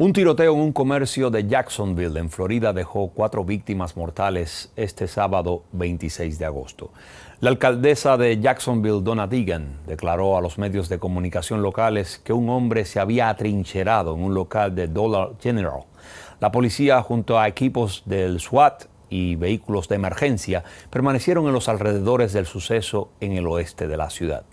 Un tiroteo en un comercio de Jacksonville, en Florida, dejó cuatro víctimas mortales este sábado 26 de agosto. La alcaldesa de Jacksonville, Donna Deegan, declaró a los medios de comunicación locales que un hombre se había atrincherado en un local de Dollar General. La policía, junto a equipos del SWAT y vehículos de emergencia, permanecieron en los alrededores del suceso en el oeste de la ciudad.